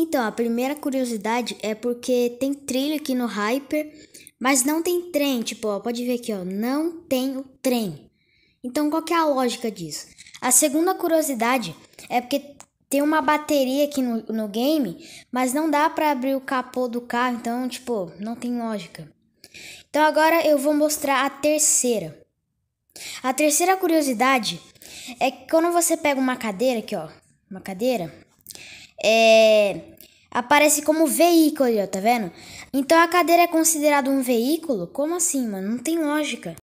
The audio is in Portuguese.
Então, a primeira curiosidade é porque tem trilho aqui no Hyper, mas não tem trem. Tipo, ó, pode ver aqui, ó, não tem o trem. Então, qual que é a lógica disso? A segunda curiosidade é porque tem uma bateria aqui no, no game, mas não dá para abrir o capô do carro, então, tipo, não tem lógica. Então, agora eu vou mostrar a terceira. A terceira curiosidade é que quando você pega uma cadeira aqui, ó, uma cadeira, é, aparece como veículo, ó, tá vendo? Então a cadeira é considerada um veículo? Como assim, mano? Não tem lógica.